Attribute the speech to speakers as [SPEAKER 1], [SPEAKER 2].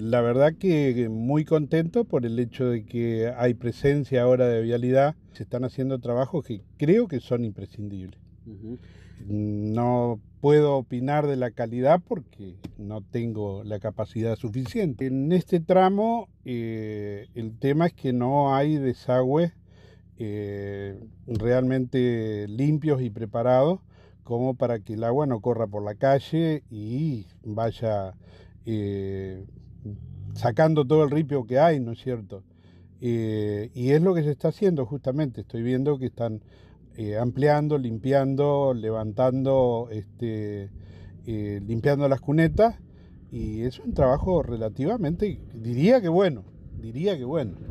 [SPEAKER 1] La verdad que muy contento por el hecho de que hay presencia ahora de vialidad, se están haciendo trabajos que creo que son imprescindibles. No puedo opinar de la calidad porque no tengo la capacidad suficiente. En este tramo eh, el tema es que no hay desagües eh, realmente limpios y preparados como para que el agua no corra por la calle y vaya... Eh, sacando todo el ripio que hay, ¿no es cierto? Eh, y es lo que se está haciendo justamente, estoy viendo que están eh, ampliando, limpiando, levantando, este, eh, limpiando las cunetas y es un trabajo relativamente, diría que bueno, diría que bueno.